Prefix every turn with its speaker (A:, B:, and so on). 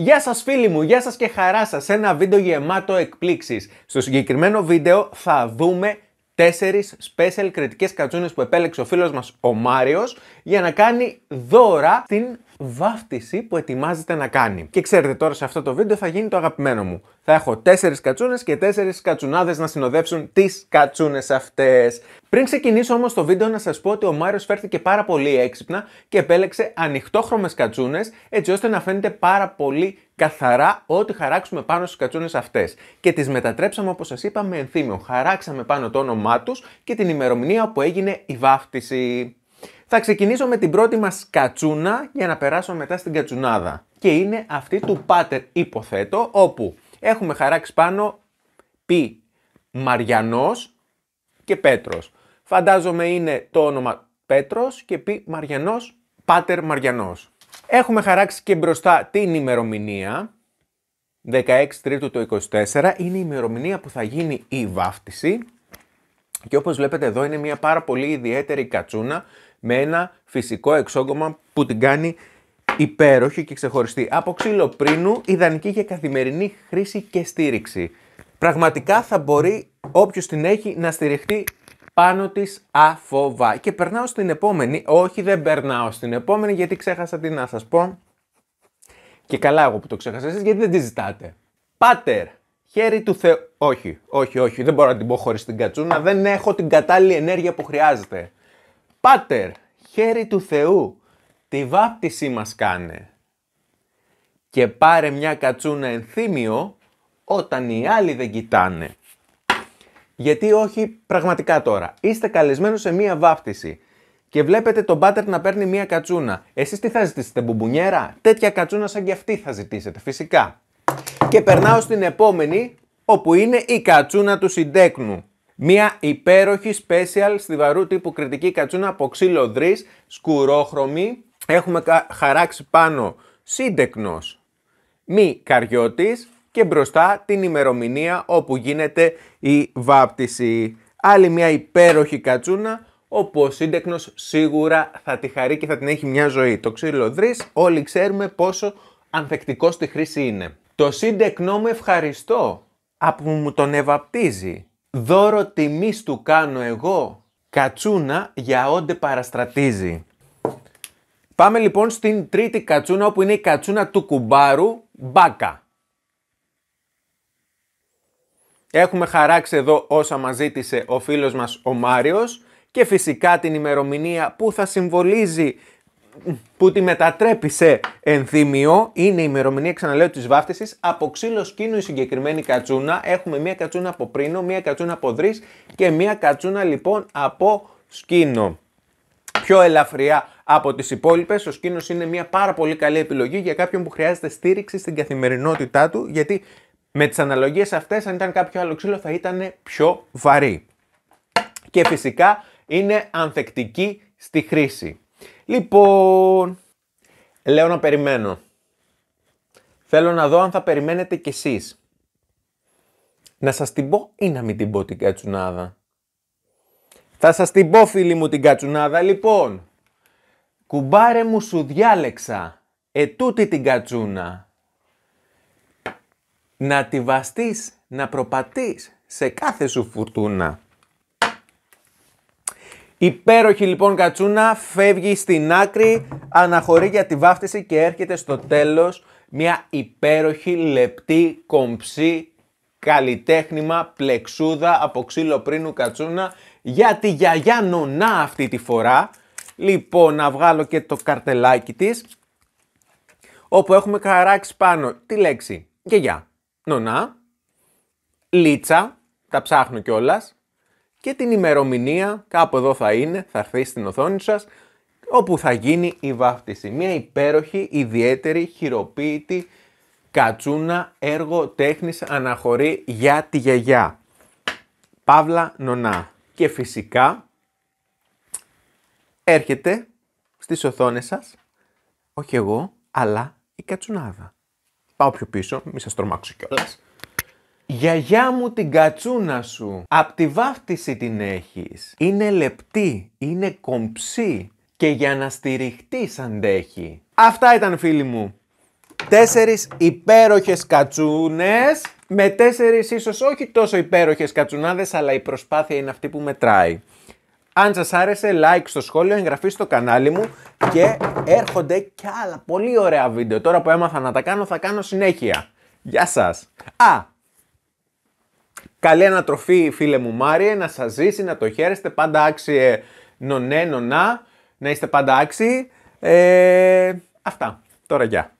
A: Γεια σας φίλοι μου, γεια σας και χαρά σας, ένα βίντεο γεμάτο εκπλήξεις. Στο συγκεκριμένο βίντεο θα δούμε τέσσερις special κριτικές κατσούνες που επέλεξε ο φίλος μας ο Μάριος για να κάνει δώρα στην βάφτιση που ετοιμάζεται να κάνει. Και ξέρετε τώρα σε αυτό το βίντεο θα γίνει το αγαπημένο μου. Θα έχω τέσσερις κατσούνες και τέσσερις κατσουνάδες να συνοδεύσουν τις κατσούνες αυτές. Πριν ξεκινήσω όμως το βίντεο να σας πω ότι ο Μάριος φέρθηκε πάρα πολύ έξυπνα και επέλεξε ανοιχτόχρωμες κατσούνες έτσι ώστε να φαίνεται πάρα πολύ καθαρά ό,τι χαράξουμε πάνω στις κατσούνες αυτές. Και τις μετατρέψαμε όπως σας είπα με ενθύμιο. Χαράξαμε πάνω το όνομά τους και την ημερομηνία που έγινε η βάφτιση. Θα ξεκινήσω με την πρώτη μας κατσούνα για να περάσω μετά στην κατσουνάδα. Και είναι αυτή του πάτερ υποθέτω, όπου έχουμε χαράξει πάνω π. Μαριανός και Πέτρος. Φαντάζομαι είναι το όνομα Πέτρος και πι Μαριανός, πάτερ Μαριανός. Έχουμε χαράξει και μπροστά την ημερομηνία, 16 Τρίτου το 24, είναι η ημερομηνία που θα γίνει η βάφτιση. Και όπως βλέπετε εδώ είναι μια πάρα πολύ ιδιαίτερη κατσούνα, με ένα φυσικό εξόγκωμα που την κάνει υπέροχη και ξεχωριστή. Από ξύλο πρίνου, ιδανική για καθημερινή χρήση και στήριξη. Πραγματικά θα μπορεί όποιος την έχει να στηριχτεί πάνω της αφοβά. Και περνάω στην επόμενη. Όχι δεν περνάω στην επόμενη γιατί ξέχασα τι να σας πω. Και καλά εγώ που το ξέχασα εσείς γιατί δεν τη ζητάτε. Πάτερ. Χέρι του Θεού. Όχι, όχι, όχι. Δεν μπορώ να την πω χωρίς την κατσούνα. Δεν έχω την κατάλληλη ενέργεια που χρειάζεται. «Πάτερ, χέρι του Θεού, τη βάπτισή μας κάνε» και πάρε μια κατσούνα ενθύμιο όταν οι άλλοι δεν κοιτάνε. Γιατί όχι πραγματικά τώρα. Είστε καλεσμένοι σε μία βάπτιση και βλέπετε τον πάτερ να παίρνει μία κατσούνα. Εσείς τι θα ζητήσετε, μπουμπουνιέρα? Τέτοια κατσούνα σαν και αυτή θα ζητήσετε, φυσικά. Και περνάω στην επόμενη, όπου είναι η κατσούνα του συντέκνου. Μία υπέροχη special στιβαρού τύπου κριτική κατσούνα από ξύλο δρύς, σκουρόχρωμη. Έχουμε χαράξει πάνω σύντεκνος μη καριώτης και μπροστά την ημερομηνία όπου γίνεται η βάπτιση. Άλλη μια υπέροχη κατσούνα όπου ο σύντεκνος σίγουρα θα τη χαρεί και θα την έχει μια ζωή. Το ξύλο όλοι ξέρουμε πόσο ανθεκτικό στη χρήση είναι. Το σύντεκνό μου ευχαριστώ από μου τον ευαπτίζει. Δώρο τιμής του κάνω εγώ. Κατσούνα για όντε παραστρατίζει. Πάμε λοιπόν στην τρίτη κατσούνα όπου είναι η κατσούνα του κουμπάρου μπάκα. Έχουμε χαράξει εδώ όσα μας ζήτησε ο φίλος μας ο Μάριος και φυσικά την ημερομηνία που θα συμβολίζει που τη μετατρέπει σε ενθύμιο. Είναι η ημερομηνία, ξαναλέω, της βάφτισης. Από ξύλο σκίνου η συγκεκριμένη κατσούνα. Έχουμε μία κατσούνα από πρίνο, μία κατσούνα από δρύς και μία κατσούνα λοιπόν από σκίνο. Πιο ελαφριά από τις υπόλοιπες, ο σκήνος είναι μια πάρα πολύ πιο ελαφρια απο τι υπόλοιπε, ο σκύνο επιλογή για κάποιον που χρειάζεται στήριξη στην καθημερινότητά του, γιατί με τις αναλογίες αυτές, αν ήταν κάποιο άλλο ξύλο, θα ήταν πιο βαρύ. Και φυσικά είναι ανθεκτική στη χρήση. Λοιπόν, λέω να περιμένω. Θέλω να δω αν θα περιμένετε κι εσείς. Να σας την πω ή να μην την πω την κατσουνάδα. Θα σας την πω φίλοι μου την κατσουνάδα. Λοιπόν, κουμπάρε μου σου διάλεξα ετούτη την κατσούνα. Να τη βαστείς, να προπατείς σε κάθε σου φουρτούνα. Υπέροχη λοιπόν κατσούνα φεύγει στην άκρη, αναχωρεί για τη βάφτιση και έρχεται στο τέλος μια υπέροχη λεπτή κομψή καλλιτέχνημα πλεξούδα από ξύλο πρίνου κατσούνα για τη γιαγιά νονά αυτή τη φορά. Λοιπόν, να βγάλω και το καρτελάκι της, όπου έχουμε χαράξει πάνω τη λέξη γιαγιά, νονά, λίτσα, τα ψάχνω κιόλας, και την ημερομηνία, κάπου εδώ θα είναι, θα έρθει στην οθόνη σας, όπου θα γίνει η βάφτιση. Μια υπέροχη, ιδιαίτερη, χειροποίητη κατσούνα έργο τέχνης αναχωρή για τη γιαγιά. Παύλα Νονά. Και φυσικά έρχεται στις οθόνες σας, όχι εγώ, αλλά η κατσουνάδα. Πάω πιο πίσω, μη σας τρομάξω κιόλας. Γιαγιά μου την κατσούνα σου, απ' τη βάφτιση την έχεις. Είναι λεπτή, είναι κομψή και για να στηριχτείς αντέχει. Αυτά ήταν φίλοι μου. Τέσσερις υπέροχες κατσούνες με τέσσερις ίσως όχι τόσο υπέροχες κατσουνάδες αλλά η προσπάθεια είναι αυτή που μετράει. Αν σας άρεσε like στο σχόλιο, εγγραφή στο κανάλι μου και έρχονται και άλλα πολύ ωραία βίντεο. Τώρα που έμαθα να τα κάνω θα κάνω συνέχεια. Γεια σας! Α, Καλή ανατροφή φίλε μου Μάριε, να σας ζήσει, να το χαίρεστε, πάντα άξιε νονέ, νονά, να είστε πάντα άξιοι. Ε, αυτά. Τώρα γεια.